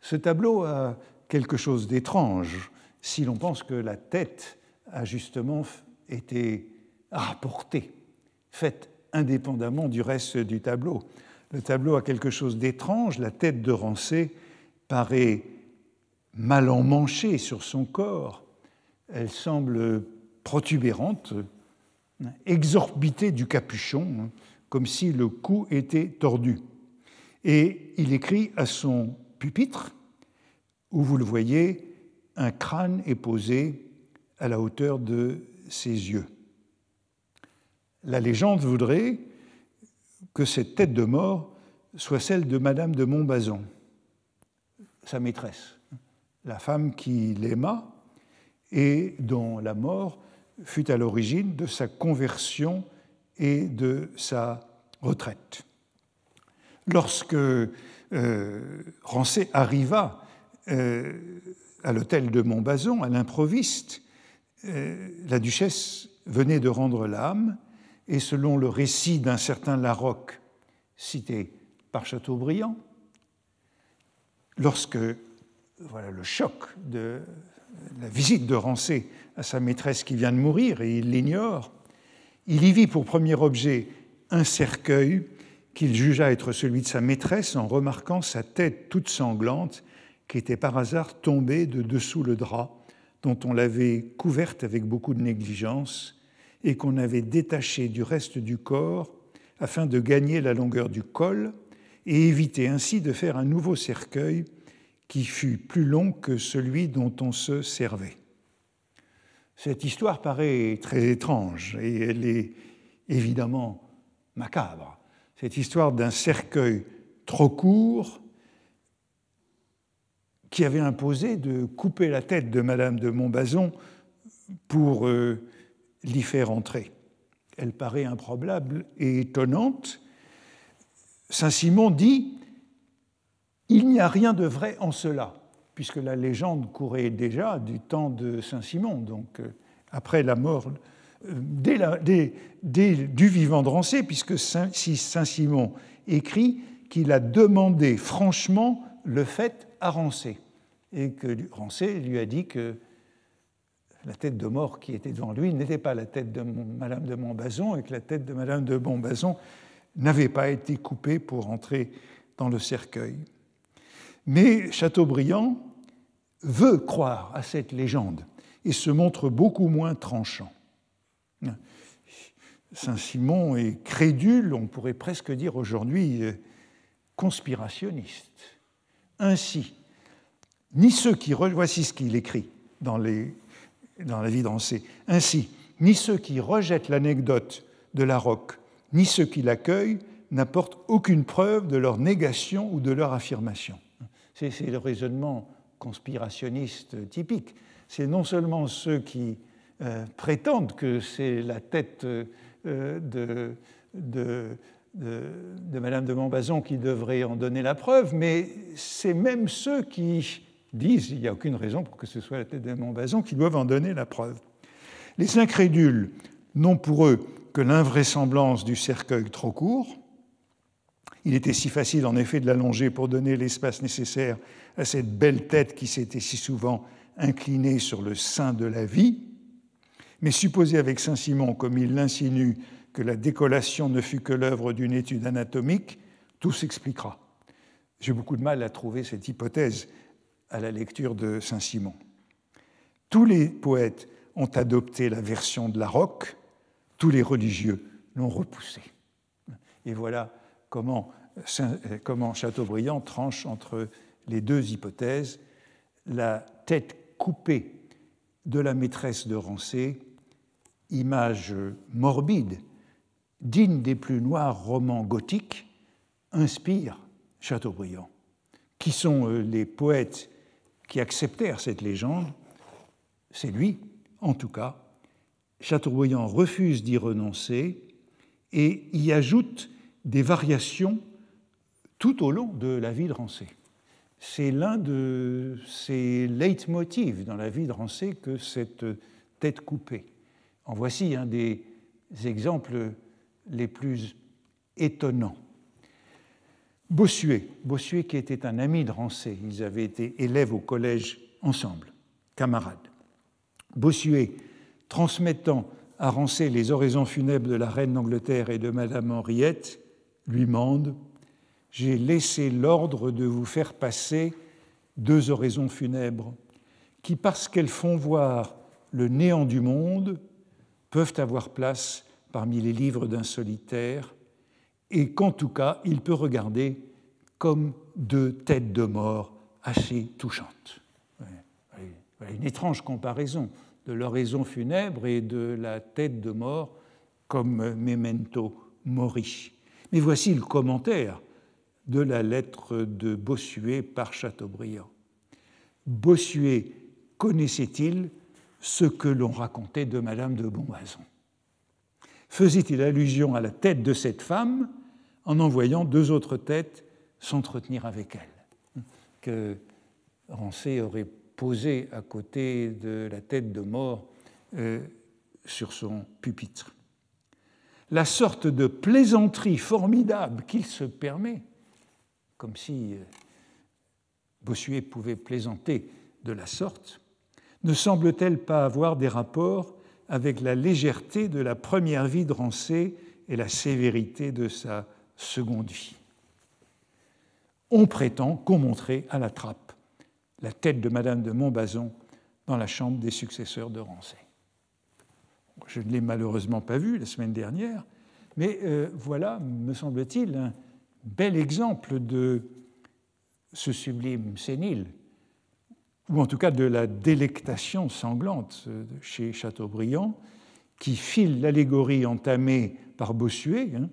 Ce tableau a quelque chose d'étrange si l'on pense que la tête a justement été rapportée, faite indépendamment du reste du tableau. Le tableau a quelque chose d'étrange, la tête de Rancé paraît mal emmanchée sur son corps, elle semble protubérante, exorbitée du capuchon, hein, comme si le cou était tordu. Et il écrit à son pupitre, où vous le voyez, un crâne est posé à la hauteur de ses yeux. La légende voudrait que cette tête de mort soit celle de Madame de Montbazon, sa maîtresse, la femme qui l'aima et dont la mort fut à l'origine de sa conversion et de sa retraite. Lorsque euh, Rancé arriva euh, à l'hôtel de Montbazon, à l'improviste, euh, la duchesse venait de rendre l'âme, et selon le récit d'un certain Larocque, cité par Chateaubriand, lorsque voilà le choc de la visite de Rancé à sa maîtresse qui vient de mourir, et il l'ignore, il y vit pour premier objet un cercueil qu'il jugea être celui de sa maîtresse en remarquant sa tête toute sanglante qui était par hasard tombée de dessous le drap dont on l'avait couverte avec beaucoup de négligence et qu'on avait détaché du reste du corps afin de gagner la longueur du col et éviter ainsi de faire un nouveau cercueil qui fut plus long que celui dont on se servait. Cette histoire paraît très étrange et elle est évidemment macabre. Cette histoire d'un cercueil trop court qui avait imposé de couper la tête de Madame de Montbazon pour euh, l'y faire entrer. Elle paraît improbable et étonnante. Saint-Simon dit Il n'y a rien de vrai en cela, puisque la légende courait déjà du temps de Saint-Simon, donc euh, après la mort, euh, dès, du vivant de Rancé, puisque si Saint-Simon écrit qu'il a demandé franchement le fait à Rancé et que Rancé lui a dit que la tête de mort qui était devant lui n'était pas la tête de Madame de Montbazon et que la tête de Madame de Montbazon n'avait pas été coupée pour entrer dans le cercueil. Mais Chateaubriand veut croire à cette légende et se montre beaucoup moins tranchant. Saint-Simon est crédule, on pourrait presque dire aujourd'hui euh, conspirationniste. Ainsi, ni ceux qui voici ce qu'il écrit dans, les, dans la vie dansée. Ainsi, ni ceux qui rejettent l'anecdote de la roque, ni ceux qui l'accueillent n'apportent aucune preuve de leur négation ou de leur affirmation. C'est le raisonnement conspirationniste typique. C'est non seulement ceux qui euh, prétendent que c'est la tête euh, de, de, Madame de Montbazon qui devrait en donner la preuve, mais c'est même ceux qui disent il n'y a aucune raison pour que ce soit la tête d'un Montbazon qui doivent en donner la preuve. Les incrédules n'ont pour eux que l'invraisemblance du cercueil trop court. Il était si facile en effet de l'allonger pour donner l'espace nécessaire à cette belle tête qui s'était si souvent inclinée sur le sein de la vie. Mais supposer avec Saint-Simon, comme il l'insinue, que la décollation ne fut que l'œuvre d'une étude anatomique, tout s'expliquera. J'ai beaucoup de mal à trouver cette hypothèse à la lecture de Saint-Simon. Tous les poètes ont adopté la version de la roque, tous les religieux l'ont repoussée. Et voilà comment, euh, comment Chateaubriand tranche entre les deux hypothèses, la tête coupée de la maîtresse de Rancé, image morbide, digne des plus noirs romans gothiques, inspire Chateaubriand. Qui sont euh, les poètes qui acceptèrent cette légende, c'est lui, en tout cas, Chateaubriand refuse d'y renoncer et y ajoute des variations tout au long de la vie de Rancé. C'est l'un de ces leitmotivs dans la vie de Rancé que cette tête coupée. En voici un des exemples les plus étonnants. Bossuet, Bossuet qui était un ami de Rancé, ils avaient été élèves au collège ensemble, camarades. Bossuet, transmettant à Rancé les oraisons funèbres de la reine d'Angleterre et de Madame Henriette, lui demande :« J'ai laissé l'ordre de vous faire passer deux oraisons funèbres qui, parce qu'elles font voir le néant du monde, peuvent avoir place parmi les livres d'un solitaire et qu'en tout cas, il peut regarder comme deux têtes de mort assez touchantes. Une étrange comparaison de l'oraison funèbre et de la tête de mort comme memento mori. Mais voici le commentaire de la lettre de Bossuet par Chateaubriand. Bossuet connaissait-il ce que l'on racontait de Madame de Bonmaison. Faisait-il allusion à la tête de cette femme en envoyant deux autres têtes s'entretenir avec elle, que Rancé aurait posé à côté de la tête de mort euh, sur son pupitre. La sorte de plaisanterie formidable qu'il se permet, comme si euh, Bossuet pouvait plaisanter de la sorte, ne semble-t-elle pas avoir des rapports avec la légèreté de la première vie de Rancé et la sévérité de sa seconde vie. On prétend qu'on montrait à la trappe la tête de Madame de Montbazon dans la chambre des successeurs de Rancé. Je ne l'ai malheureusement pas vue la semaine dernière, mais euh, voilà, me semble-t-il, un bel exemple de ce sublime sénile, ou en tout cas de la délectation sanglante euh, chez Chateaubriand, qui file l'allégorie entamée par Bossuet, hein,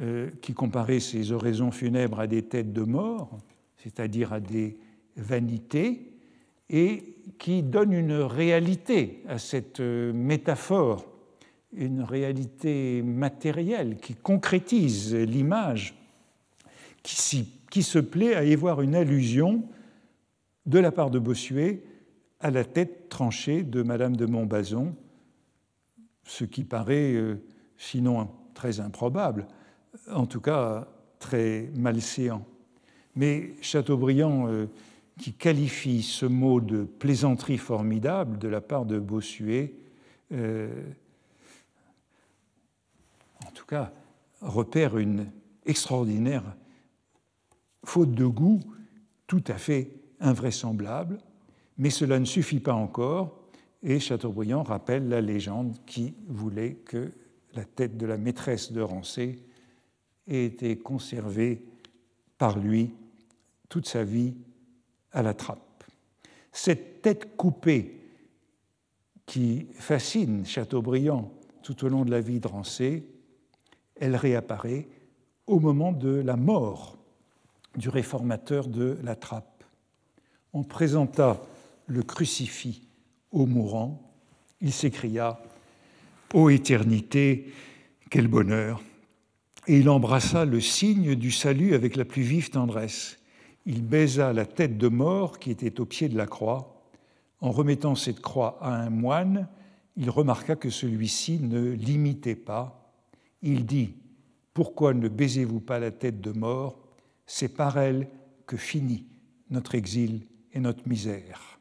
euh, qui comparait ces oraisons funèbres à des têtes de mort, c'est-à-dire à des vanités, et qui donne une réalité à cette euh, métaphore, une réalité matérielle qui concrétise l'image, qui, qui, se plaît à y voir une allusion de la part de Bossuet à la tête tranchée de Madame de Montbazon, ce qui paraît, euh, sinon très improbable, en tout cas très malséant. Mais Chateaubriand, euh, qui qualifie ce mot de plaisanterie formidable de la part de Bossuet, euh, en tout cas, repère une extraordinaire faute de goût tout à fait invraisemblable, mais cela ne suffit pas encore, et Chateaubriand rappelle la légende qui voulait que la tête de la maîtresse de Rancé et été conservé par lui toute sa vie à la trappe. Cette tête coupée qui fascine Chateaubriand tout au long de la vie de Rancé, elle réapparaît au moment de la mort du réformateur de la trappe. On présenta le crucifix au mourant, il s'écria Ô éternité, quel bonheur et il embrassa le signe du salut avec la plus vive tendresse. Il baisa la tête de mort qui était au pied de la croix. En remettant cette croix à un moine, il remarqua que celui-ci ne l'imitait pas. Il dit Pourquoi ne baisez-vous pas la tête de mort C'est par elle que finit notre exil et notre misère.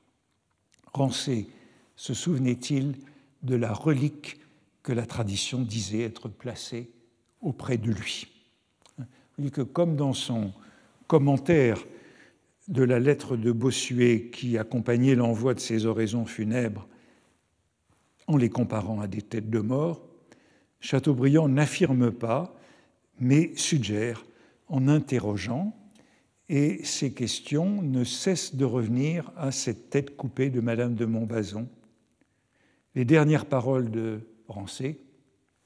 Rancé se souvenait-il de la relique que la tradition disait être placée auprès de lui. Que comme dans son commentaire de la lettre de Bossuet qui accompagnait l'envoi de ses oraisons funèbres en les comparant à des têtes de mort, Chateaubriand n'affirme pas, mais suggère en interrogeant, et ces questions ne cessent de revenir à cette tête coupée de Madame de Montbazon. Les dernières paroles de Rancé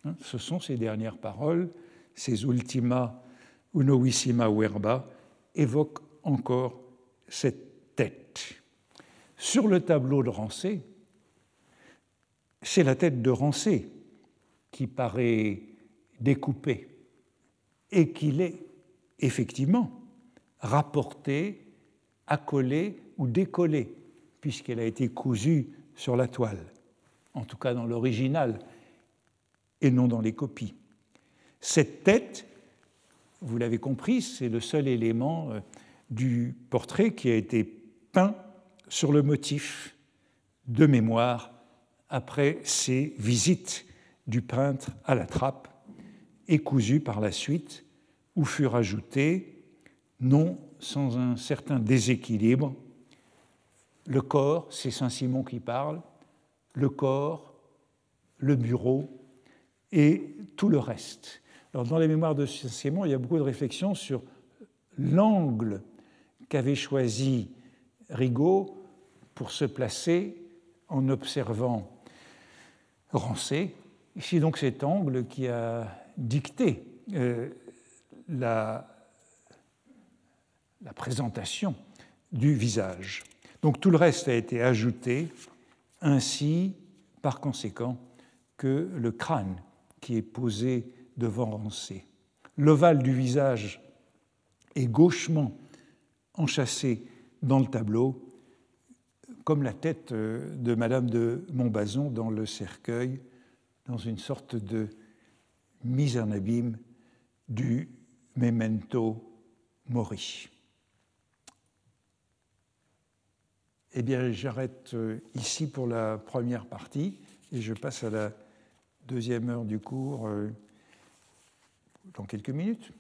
Hein, ce sont ces dernières paroles, ces ultima Unoissima verba, évoquent encore cette tête. Sur le tableau de Rancé, c'est la tête de Rancé qui paraît découpée et qu'il est effectivement rapportée, accolée ou décollée, puisqu'elle a été cousue sur la toile, en tout cas dans l'original et non dans les copies. Cette tête, vous l'avez compris, c'est le seul élément euh, du portrait qui a été peint sur le motif de mémoire après ces visites du peintre à la trappe et cousu par la suite, où furent ajoutés, non sans un certain déséquilibre, le corps, c'est Saint-Simon qui parle, le corps, le bureau, et tout le reste. Alors, dans les mémoires de Saint-Simon, il y a beaucoup de réflexions sur l'angle qu'avait choisi Rigaud pour se placer en observant Rancé. C'est donc cet angle qui a dicté euh, la, la présentation du visage. Donc tout le reste a été ajouté, ainsi par conséquent que le crâne qui est posée devant Rancé. L'ovale du visage est gauchement enchâssé dans le tableau, comme la tête euh, de Madame de Montbazon dans le cercueil, dans une sorte de mise en abîme du memento mori. Eh bien, j'arrête euh, ici pour la première partie et je passe à la deuxième heure du cours euh, dans quelques minutes.